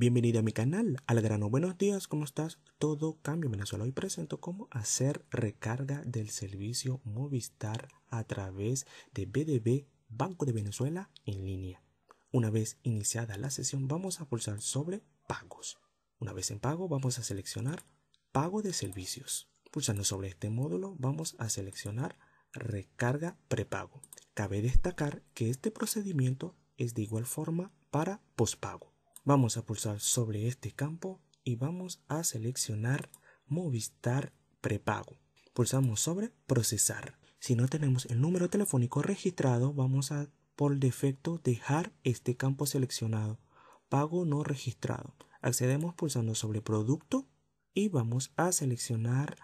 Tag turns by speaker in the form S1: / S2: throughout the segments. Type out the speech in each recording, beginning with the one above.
S1: Bienvenido a mi canal, al grano. Buenos días, ¿cómo estás? Todo cambio Venezuela. Hoy presento cómo hacer recarga del servicio Movistar a través de BDB Banco de Venezuela en línea. Una vez iniciada la sesión, vamos a pulsar sobre Pagos. Una vez en pago, vamos a seleccionar Pago de servicios. Pulsando sobre este módulo, vamos a seleccionar Recarga prepago. Cabe destacar que este procedimiento es de igual forma para pospago. Vamos a pulsar sobre este campo y vamos a seleccionar Movistar prepago. Pulsamos sobre procesar. Si no tenemos el número telefónico registrado, vamos a por defecto dejar este campo seleccionado. Pago no registrado. Accedemos pulsando sobre producto y vamos a seleccionar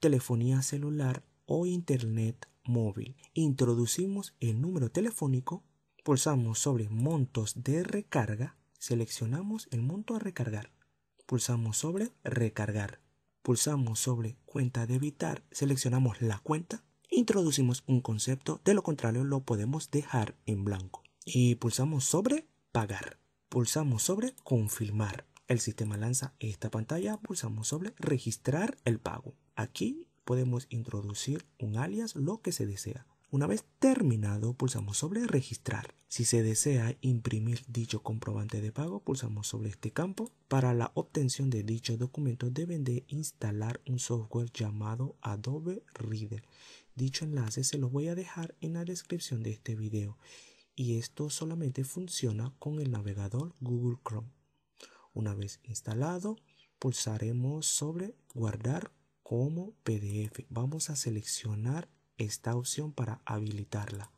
S1: telefonía celular o internet móvil. Introducimos el número telefónico, pulsamos sobre montos de recarga Seleccionamos el monto a recargar. Pulsamos sobre recargar. Pulsamos sobre cuenta de evitar. Seleccionamos la cuenta. Introducimos un concepto. De lo contrario lo podemos dejar en blanco. Y pulsamos sobre pagar. Pulsamos sobre confirmar. El sistema lanza esta pantalla. Pulsamos sobre registrar el pago. Aquí podemos introducir un alias, lo que se desea. Una vez terminado, pulsamos sobre registrar. Si se desea imprimir dicho comprobante de pago, pulsamos sobre este campo. Para la obtención de dicho documento deben de instalar un software llamado Adobe Reader. Dicho enlace se lo voy a dejar en la descripción de este video y esto solamente funciona con el navegador Google Chrome. Una vez instalado, pulsaremos sobre guardar como PDF. Vamos a seleccionar esta opción para habilitarla.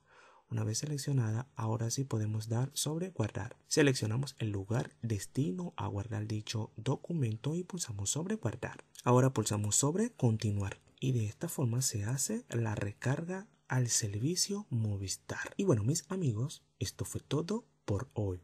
S1: Una vez seleccionada, ahora sí podemos dar sobre guardar. Seleccionamos el lugar destino a guardar dicho documento y pulsamos sobre guardar. Ahora pulsamos sobre continuar y de esta forma se hace la recarga al servicio Movistar. Y bueno, mis amigos, esto fue todo por hoy.